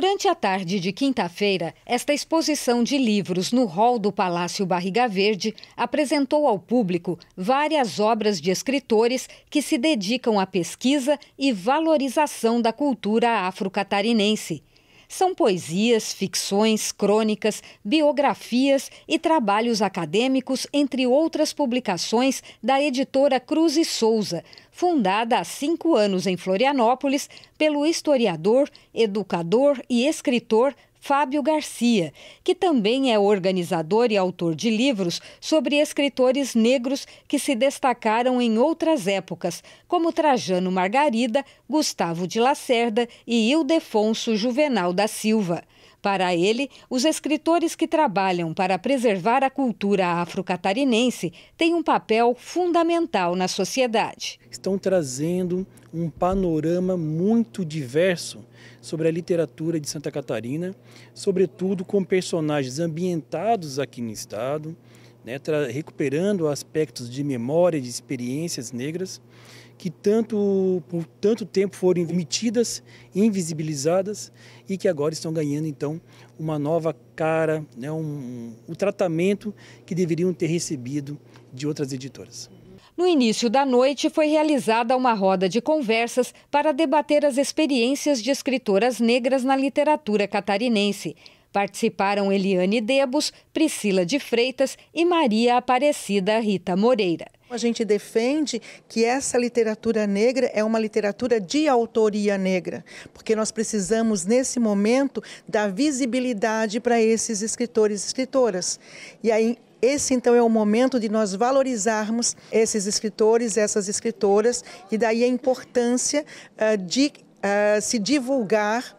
Durante a tarde de quinta-feira, esta exposição de livros no hall do Palácio Barriga Verde apresentou ao público várias obras de escritores que se dedicam à pesquisa e valorização da cultura afro-catarinense. São poesias, ficções, crônicas, biografias e trabalhos acadêmicos, entre outras publicações da editora Cruz e Souza, fundada há cinco anos em Florianópolis pelo historiador, educador e escritor Fábio Garcia, que também é organizador e autor de livros sobre escritores negros que se destacaram em outras épocas, como Trajano Margarida, Gustavo de Lacerda e Ildefonso Juvenal da Silva. Para ele, os escritores que trabalham para preservar a cultura afro-catarinense têm um papel fundamental na sociedade. Estão trazendo um panorama muito diverso sobre a literatura de Santa Catarina, sobretudo com personagens ambientados aqui no estado, né, recuperando aspectos de memória, de experiências negras que tanto por tanto tempo foram omitidas, invisibilizadas e que agora estão ganhando então uma nova cara, né, um, o tratamento que deveriam ter recebido de outras editoras. No início da noite, foi realizada uma roda de conversas para debater as experiências de escritoras negras na literatura catarinense. Participaram Eliane Debos, Priscila de Freitas e Maria Aparecida Rita Moreira. A gente defende que essa literatura negra é uma literatura de autoria negra, porque nós precisamos, nesse momento, dar visibilidade para esses escritores e escritoras. E aí, esse então é o momento de nós valorizarmos esses escritores, essas escritoras, e daí a importância uh, de uh, se divulgar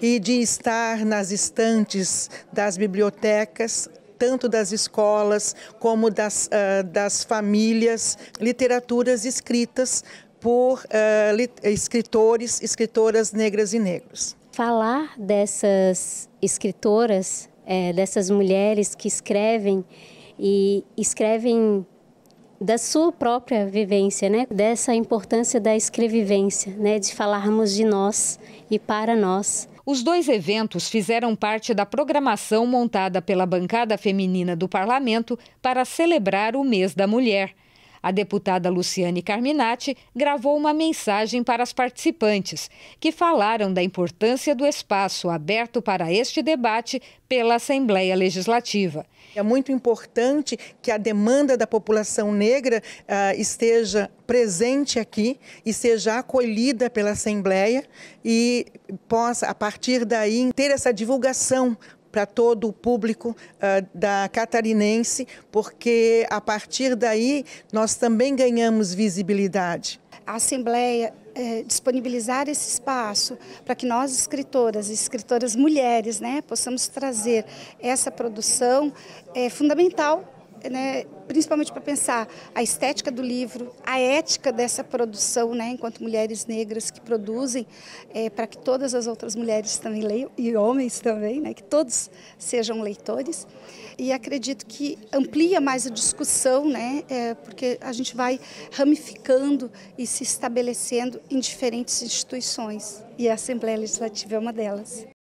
e de estar nas estantes das bibliotecas tanto das escolas como das, uh, das famílias, literaturas escritas por uh, escritores, escritoras negras e negros. Falar dessas escritoras, é, dessas mulheres que escrevem e escrevem da sua própria vivência, né? dessa importância da escrevivência, né? de falarmos de nós e para nós. Os dois eventos fizeram parte da programação montada pela bancada feminina do parlamento para celebrar o mês da mulher. A deputada Luciane Carminati gravou uma mensagem para as participantes, que falaram da importância do espaço aberto para este debate pela Assembleia Legislativa. É muito importante que a demanda da população negra uh, esteja presente aqui e seja acolhida pela Assembleia e possa, a partir daí, ter essa divulgação para todo o público uh, da Catarinense, porque a partir daí nós também ganhamos visibilidade. A Assembleia é, disponibilizar esse espaço para que nós escritoras, escritoras mulheres, né, possamos trazer essa produção é fundamental né, principalmente para pensar a estética do livro, a ética dessa produção, né, enquanto mulheres negras que produzem, é, para que todas as outras mulheres também leiam, e homens também, né, que todos sejam leitores. E acredito que amplia mais a discussão, né, é, porque a gente vai ramificando e se estabelecendo em diferentes instituições, e a Assembleia Legislativa é uma delas.